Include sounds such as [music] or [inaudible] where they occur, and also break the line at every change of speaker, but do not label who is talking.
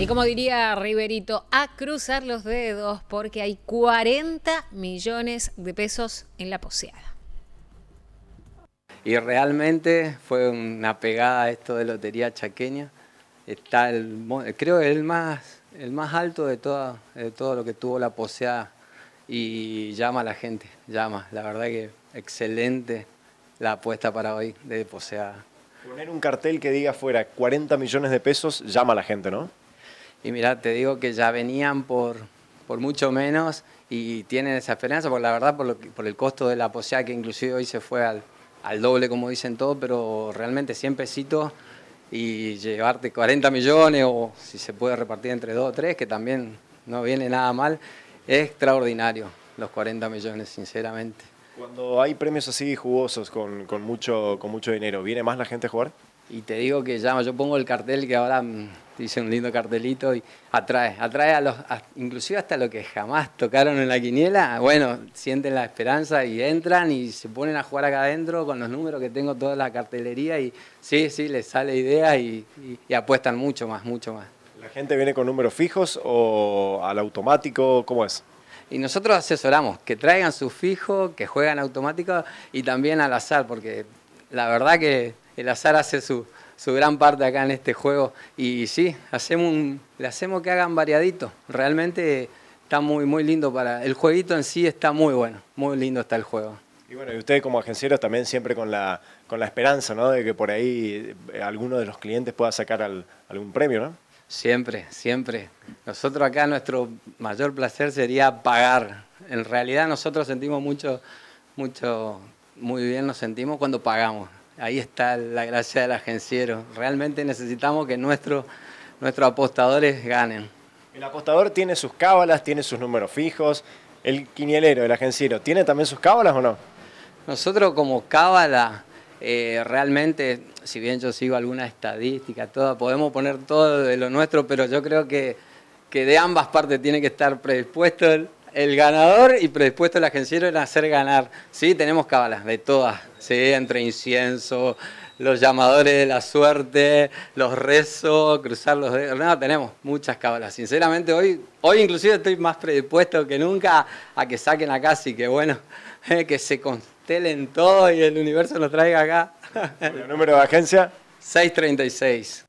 Y como diría Riverito, a cruzar los dedos porque hay 40 millones de pesos en la poseada. Y realmente fue una pegada esto de Lotería Chaqueña. Está el, creo el más, el más alto de, toda, de todo lo que tuvo la poseada y llama a la gente, llama. La verdad que excelente la apuesta para hoy de poseada. Poner un cartel que diga fuera 40 millones de pesos llama a la gente, ¿no? Y mira, te digo que ya venían por, por mucho menos y tienen esa esperanza, porque la verdad por, el costo de la posea que inclusive hoy se fue al, doble, como dicen todos, pero realmente 100 pesitos y llevarte 40 millones o si se puede repartir entre dos o 3, que también no viene nada mal, es extraordinario los 40 millones, sinceramente. Cuando hay premios así jugosos con, mucho, con mucho dinero, ¿viene más la gente a jugar? Y te digo que ya yo pongo el cartel que ahora mm, hice un lindo cartelito y atrae, atrae a los, inclusive hasta los que jamás tocaron en la quiniela, bueno, sienten la esperanza y entran y se ponen a jugar acá adentro con los números que tengo toda la cartelería y sí, sí, les sale idea y, apuestan mucho más, mucho más. ¿La gente viene con números fijos o al automático? ¿Cómo es? Y nosotros asesoramos que traigan sus fijos, que juegan automático y también al azar, porque la verdad que el azar hace su, gran parte acá en este juego. Y, sí, hacemos le hacemos que hagan variadito. Realmente está muy, muy lindo para. El jueguito en sí está muy bueno. Muy lindo está el juego. Y bueno, y ustedes como agencieros también siempre con la, con la esperanza, ¿no? De que por ahí eh, alguno de los clientes pueda sacar algún premio, ¿no? Siempre, siempre. Nosotros acá nuestro mayor placer sería pagar. En realidad nosotros sentimos mucho, mucho, muy bien nos sentimos cuando pagamos ahí está la gracia del agenciero. Realmente necesitamos que nuestros apostadores ganen. El apostador tiene sus cábalas, tiene sus números fijos. El quinielero, el agenciero, ¿tiene también sus cábalas o no? Nosotros como cábala, eh, realmente, si bien yo sigo alguna estadística, toda, podemos poner todo de lo nuestro, pero yo creo que, que de ambas partes tiene que estar predispuesto el, el ganador y predispuesto el agenciero en hacer ganar. Sí, tenemos cábalas de todas, sí, entre incienso, los llamadores de la suerte, los rezos, cruzar los dedos. No, tenemos muchas cábalas. Sinceramente, hoy, hoy inclusive estoy más predispuesto que nunca a que saquen acá, así que bueno, [laughs] eh, que se constelen todo y el universo lo traiga acá. el ¿Número de agencia? 636. [laughs]